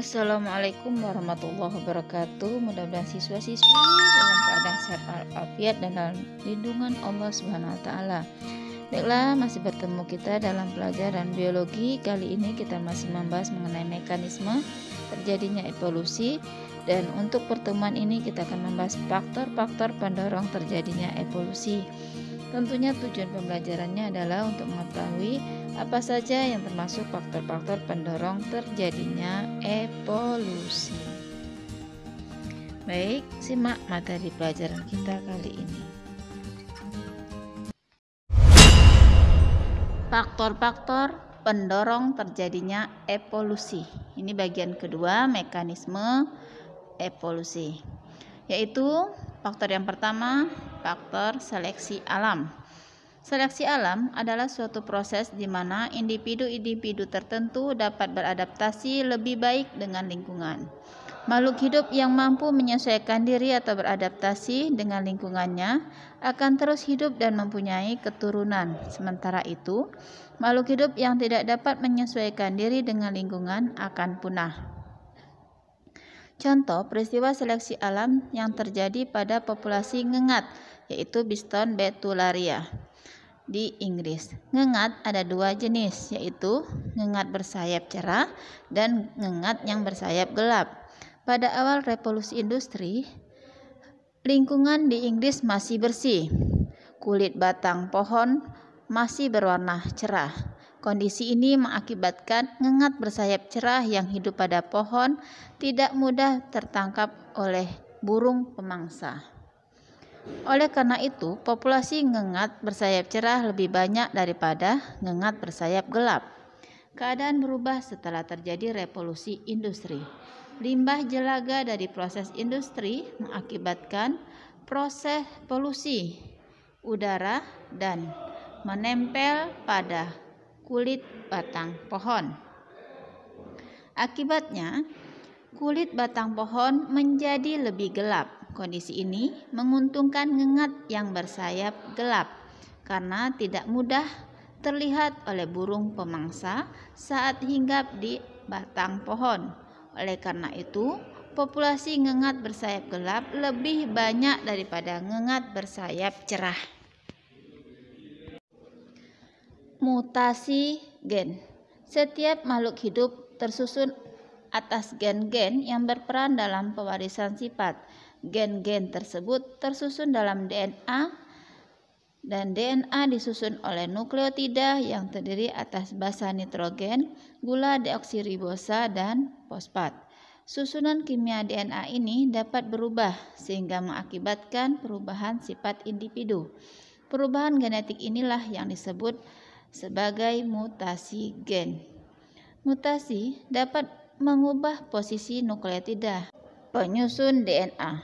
Assalamualaikum warahmatullahi wabarakatuh. Mudah-mudahan siswa-siswi dalam keadaan sehat walafiat dan dalam lindungan Allah Subhanahu wa taala. Baiklah, masih bertemu kita dalam pelajaran biologi. Kali ini kita masih membahas mengenai mekanisme terjadinya evolusi dan untuk pertemuan ini kita akan membahas faktor-faktor pendorong terjadinya evolusi. Tentunya tujuan pembelajarannya adalah untuk mengetahui apa saja yang termasuk faktor-faktor pendorong terjadinya evolusi. Baik, simak materi pelajaran kita kali ini. Faktor-faktor pendorong terjadinya evolusi. Ini bagian kedua mekanisme evolusi. Yaitu faktor yang pertama, faktor seleksi alam. Seleksi alam adalah suatu proses di mana individu-individu tertentu dapat beradaptasi lebih baik dengan lingkungan. Makhluk hidup yang mampu menyesuaikan diri atau beradaptasi dengan lingkungannya akan terus hidup dan mempunyai keturunan. Sementara itu, makhluk hidup yang tidak dapat menyesuaikan diri dengan lingkungan akan punah. Contoh peristiwa seleksi alam yang terjadi pada populasi ngengat, yaitu Biston betularia di Inggris. Ngengat ada dua jenis, yaitu ngengat bersayap cerah dan ngengat yang bersayap gelap. Pada awal revolusi industri, lingkungan di Inggris masih bersih. Kulit batang pohon masih berwarna cerah. Kondisi ini mengakibatkan ngengat bersayap cerah yang hidup pada pohon tidak mudah tertangkap oleh burung pemangsa. Oleh karena itu, populasi ngengat bersayap cerah lebih banyak daripada ngengat bersayap gelap. Keadaan berubah setelah terjadi revolusi industri. Limbah jelaga dari proses industri mengakibatkan proses polusi udara dan menempel pada kulit batang pohon. Akibatnya, kulit batang pohon menjadi lebih gelap Kondisi ini menguntungkan ngengat yang bersayap gelap karena tidak mudah terlihat oleh burung pemangsa saat hinggap di batang pohon. Oleh karena itu, populasi ngengat bersayap gelap lebih banyak daripada ngengat bersayap cerah. Mutasi gen. Setiap makhluk hidup tersusun atas gen-gen yang berperan dalam pewarisan sifat gen-gen tersebut tersusun dalam DNA dan DNA disusun oleh nukleotida yang terdiri atas basa nitrogen, gula deoksiribosa, dan fosfat. Susunan kimia DNA ini dapat berubah sehingga mengakibatkan perubahan sifat individu. Perubahan genetik inilah yang disebut sebagai mutasi gen. Mutasi dapat mengubah posisi nukleotida penyusun DNA.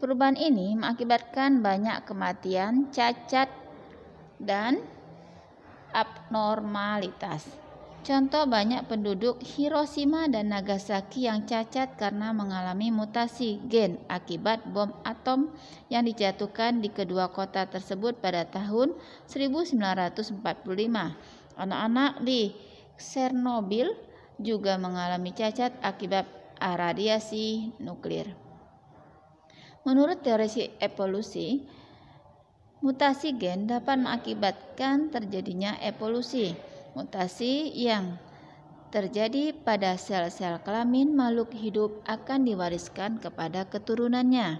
Perubahan ini mengakibatkan banyak kematian, cacat, dan abnormalitas. Contoh banyak penduduk Hiroshima dan Nagasaki yang cacat karena mengalami mutasi gen akibat bom atom yang dijatuhkan di kedua kota tersebut pada tahun 1945. Anak-anak di Chernobyl juga mengalami cacat akibat radiasi nuklir. Menurut teori evolusi, mutasi gen dapat mengakibatkan terjadinya evolusi. Mutasi yang terjadi pada sel-sel kelamin makhluk hidup akan diwariskan kepada keturunannya.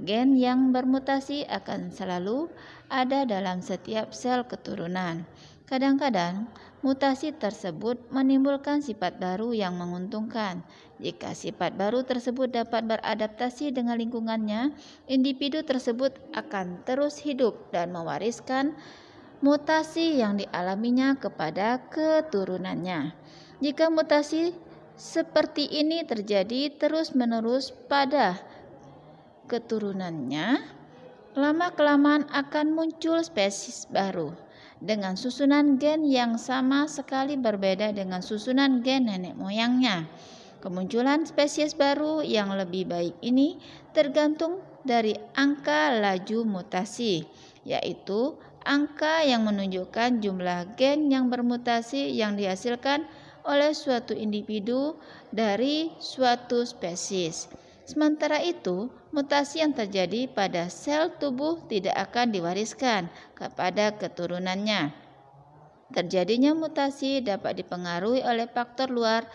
Gen yang bermutasi akan selalu ada dalam setiap sel keturunan. Kadang-kadang, Mutasi tersebut menimbulkan sifat baru yang menguntungkan. Jika sifat baru tersebut dapat beradaptasi dengan lingkungannya, individu tersebut akan terus hidup dan mewariskan mutasi yang dialaminya kepada keturunannya. Jika mutasi seperti ini terjadi terus-menerus pada keturunannya, lama-kelamaan akan muncul spesies baru dengan susunan gen yang sama sekali berbeda dengan susunan gen nenek moyangnya. Kemunculan spesies baru yang lebih baik ini tergantung dari angka laju mutasi, yaitu angka yang menunjukkan jumlah gen yang bermutasi yang dihasilkan oleh suatu individu dari suatu spesies. Sementara itu, mutasi yang terjadi pada sel tubuh tidak akan diwariskan kepada keturunannya. Terjadinya mutasi dapat dipengaruhi oleh faktor luar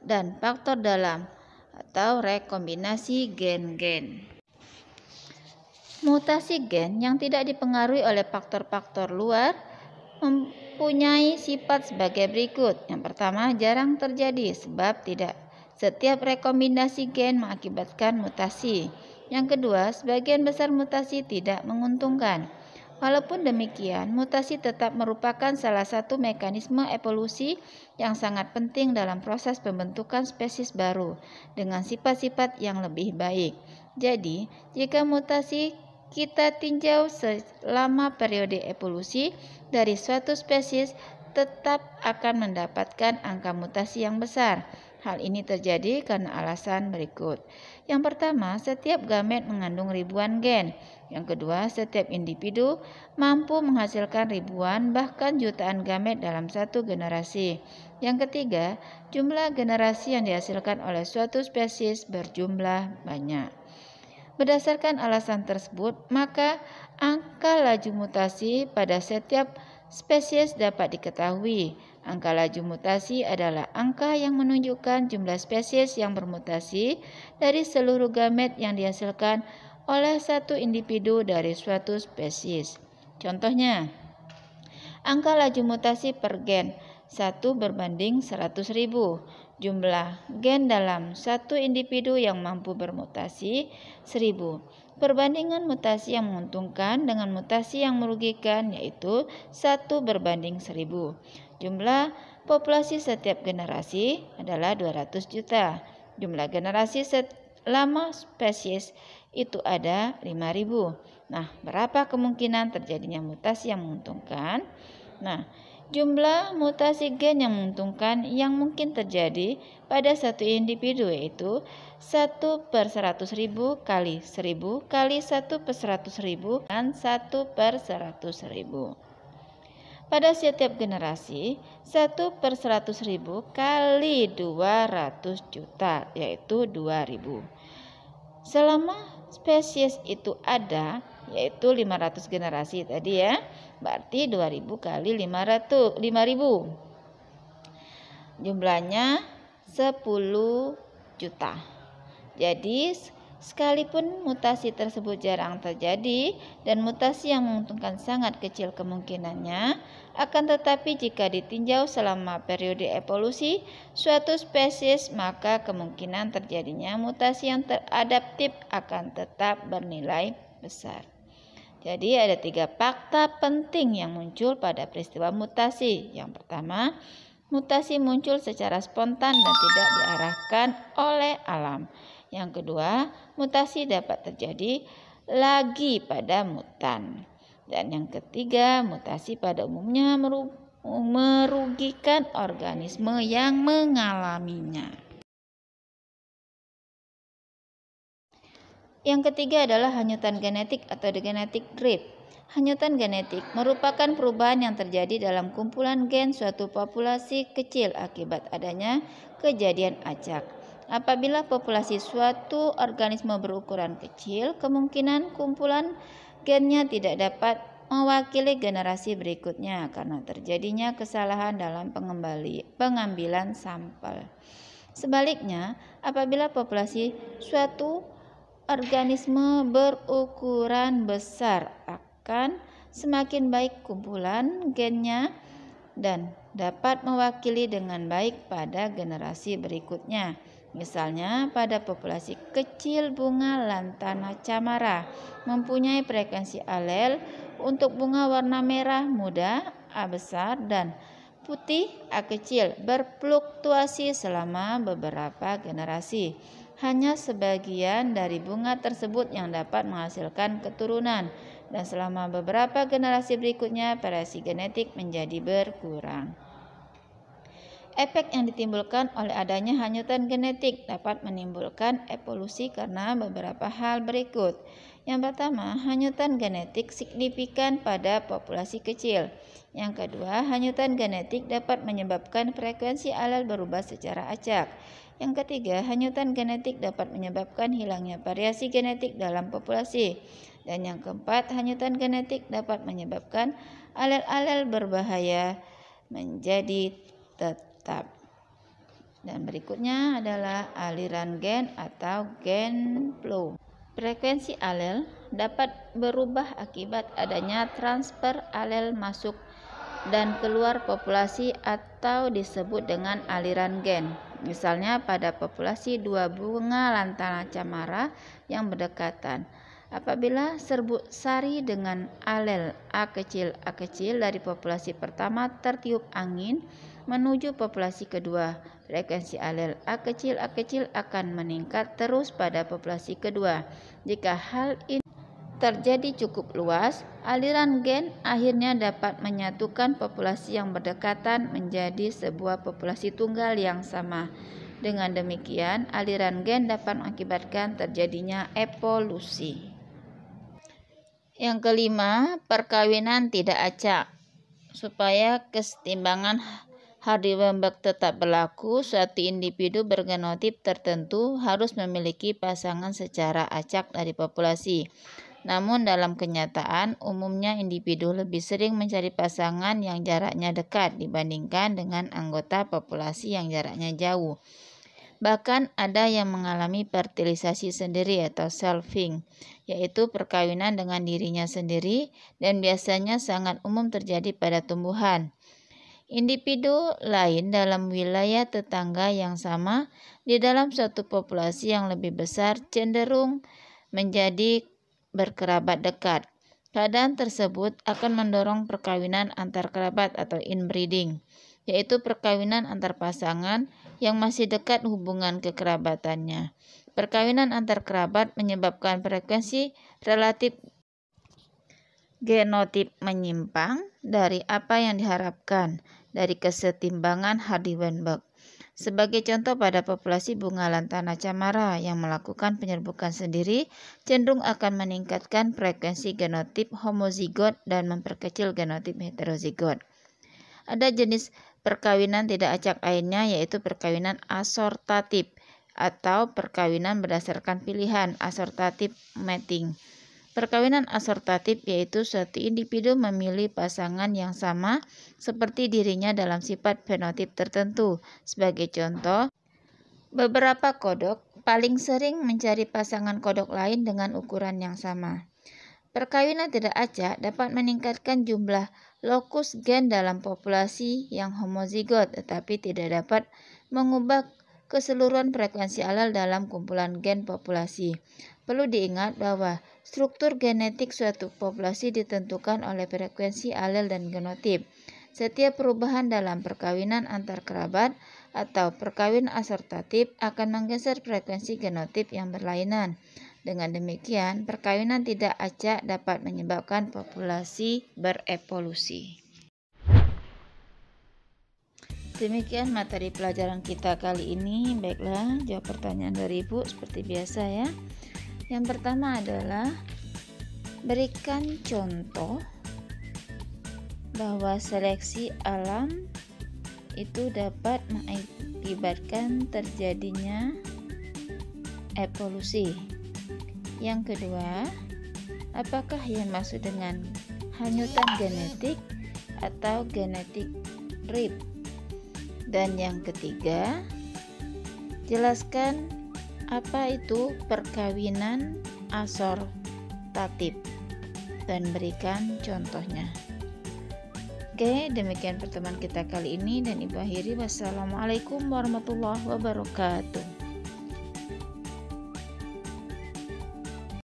dan faktor dalam atau rekombinasi gen-gen. Mutasi gen yang tidak dipengaruhi oleh faktor-faktor luar mempunyai sifat sebagai berikut. Yang pertama, jarang terjadi sebab tidak setiap rekombinasi gen mengakibatkan mutasi. Yang kedua, sebagian besar mutasi tidak menguntungkan. Walaupun demikian, mutasi tetap merupakan salah satu mekanisme evolusi yang sangat penting dalam proses pembentukan spesies baru dengan sifat-sifat yang lebih baik. Jadi, jika mutasi kita tinjau selama periode evolusi dari suatu spesies tetap akan mendapatkan angka mutasi yang besar. Hal ini terjadi karena alasan berikut. Yang pertama, setiap gamet mengandung ribuan gen. Yang kedua, setiap individu mampu menghasilkan ribuan bahkan jutaan gamet dalam satu generasi. Yang ketiga, jumlah generasi yang dihasilkan oleh suatu spesies berjumlah banyak. Berdasarkan alasan tersebut, maka angka laju mutasi pada setiap Spesies dapat diketahui. Angka laju mutasi adalah angka yang menunjukkan jumlah spesies yang bermutasi dari seluruh gamet yang dihasilkan oleh satu individu dari suatu spesies. Contohnya, angka laju mutasi per gen 1 berbanding 100.000. Jumlah gen dalam satu individu yang mampu bermutasi 1000 perbandingan mutasi yang menguntungkan dengan mutasi yang merugikan yaitu 1 berbanding 1000. Jumlah populasi setiap generasi adalah 200 juta. Jumlah generasi selama spesies itu ada 5000. Nah, berapa kemungkinan terjadinya mutasi yang menguntungkan? Nah, jumlah mutasi gen yang menguntungkan yang mungkin terjadi pada satu individu yaitu 1 per 100 ribu kali 1000 kali 1 per 100 ribu dan 1 per 100 ribu. Pada setiap generasi, 1 per 100 ribu kali 200 juta yaitu 2000. Selama spesies itu ada, yaitu 500 generasi tadi ya. Berarti 2000 kali 500 5000. Jumlahnya 10 juta. Jadi sekalipun mutasi tersebut jarang terjadi dan mutasi yang menguntungkan sangat kecil kemungkinannya, akan tetapi jika ditinjau selama periode evolusi suatu spesies maka kemungkinan terjadinya mutasi yang teradaptif akan tetap bernilai besar. Jadi ada tiga fakta penting yang muncul pada peristiwa mutasi. Yang pertama, mutasi muncul secara spontan dan tidak diarahkan oleh alam. Yang kedua, mutasi dapat terjadi lagi pada mutan. Dan yang ketiga, mutasi pada umumnya merugikan organisme yang mengalaminya. Yang ketiga adalah hanyutan genetik atau the genetic drift. Hanyutan genetik merupakan perubahan yang terjadi dalam kumpulan gen suatu populasi kecil akibat adanya kejadian acak. Apabila populasi suatu organisme berukuran kecil, kemungkinan kumpulan gennya tidak dapat mewakili generasi berikutnya karena terjadinya kesalahan dalam pengembali, pengambilan sampel. Sebaliknya, apabila populasi suatu organisme berukuran besar akan semakin baik kumpulan gennya dan dapat mewakili dengan baik pada generasi berikutnya. Misalnya pada populasi kecil bunga lantana camara mempunyai frekuensi alel untuk bunga warna merah muda A besar dan putih A kecil berfluktuasi selama beberapa generasi hanya sebagian dari bunga tersebut yang dapat menghasilkan keturunan dan selama beberapa generasi berikutnya variasi genetik menjadi berkurang. Efek yang ditimbulkan oleh adanya hanyutan genetik dapat menimbulkan evolusi karena beberapa hal berikut. Yang pertama, hanyutan genetik signifikan pada populasi kecil. Yang kedua, hanyutan genetik dapat menyebabkan frekuensi alel berubah secara acak. Yang ketiga, hanyutan genetik dapat menyebabkan hilangnya variasi genetik dalam populasi. Dan yang keempat, hanyutan genetik dapat menyebabkan alel-alel berbahaya menjadi tetap. Dan berikutnya adalah aliran gen atau gen flow. Frekuensi alel dapat berubah akibat adanya transfer alel masuk dan keluar populasi atau disebut dengan aliran gen misalnya pada populasi dua bunga lantana camara yang berdekatan. Apabila serbuk sari dengan alel A kecil A kecil dari populasi pertama tertiup angin menuju populasi kedua, frekuensi alel A kecil A kecil akan meningkat terus pada populasi kedua. Jika hal ini terjadi cukup luas, aliran gen akhirnya dapat menyatukan populasi yang berdekatan menjadi sebuah populasi tunggal yang sama. Dengan demikian, aliran gen dapat mengakibatkan terjadinya evolusi. Yang kelima, perkawinan tidak acak. Supaya kesetimbangan Hardy-Weinberg tetap berlaku, suatu individu bergenotip tertentu harus memiliki pasangan secara acak dari populasi. Namun dalam kenyataan, umumnya individu lebih sering mencari pasangan yang jaraknya dekat dibandingkan dengan anggota populasi yang jaraknya jauh. Bahkan ada yang mengalami fertilisasi sendiri atau selfing, yaitu perkawinan dengan dirinya sendiri dan biasanya sangat umum terjadi pada tumbuhan. Individu lain dalam wilayah tetangga yang sama di dalam suatu populasi yang lebih besar cenderung menjadi berkerabat dekat. Keadaan tersebut akan mendorong perkawinan antar kerabat atau inbreeding, yaitu perkawinan antar pasangan yang masih dekat hubungan kekerabatannya. Perkawinan antar kerabat menyebabkan frekuensi relatif genotip menyimpang dari apa yang diharapkan dari kesetimbangan Hardy-Weinberg. Sebagai contoh pada populasi bunga lantana camara yang melakukan penyerbukan sendiri cenderung akan meningkatkan frekuensi genotip homozigot dan memperkecil genotip heterozigot. Ada jenis perkawinan tidak acak lainnya yaitu perkawinan asortatif atau perkawinan berdasarkan pilihan asortatif mating Perkawinan asortatif yaitu suatu individu memilih pasangan yang sama seperti dirinya dalam sifat fenotip tertentu. Sebagai contoh, beberapa kodok paling sering mencari pasangan kodok lain dengan ukuran yang sama. Perkawinan tidak acak dapat meningkatkan jumlah lokus gen dalam populasi yang homozigot tetapi tidak dapat mengubah keseluruhan frekuensi alel dalam kumpulan gen populasi. Perlu diingat bahwa Struktur genetik suatu populasi ditentukan oleh frekuensi alel dan genotip. Setiap perubahan dalam perkawinan antar kerabat atau perkawinan asortatif akan menggeser frekuensi genotip yang berlainan. Dengan demikian, perkawinan tidak acak dapat menyebabkan populasi berevolusi. Demikian materi pelajaran kita kali ini. Baiklah, jawab pertanyaan dari Ibu seperti biasa ya. Yang pertama adalah berikan contoh bahwa seleksi alam itu dapat mengakibatkan terjadinya evolusi. Yang kedua, apakah yang masuk dengan hanyutan genetik atau genetik rip? Dan yang ketiga, jelaskan apa itu perkawinan asor tatib Dan berikan contohnya. Oke, demikian pertemuan kita kali ini dan Ibu akhiri. Wassalamualaikum warahmatullahi wabarakatuh.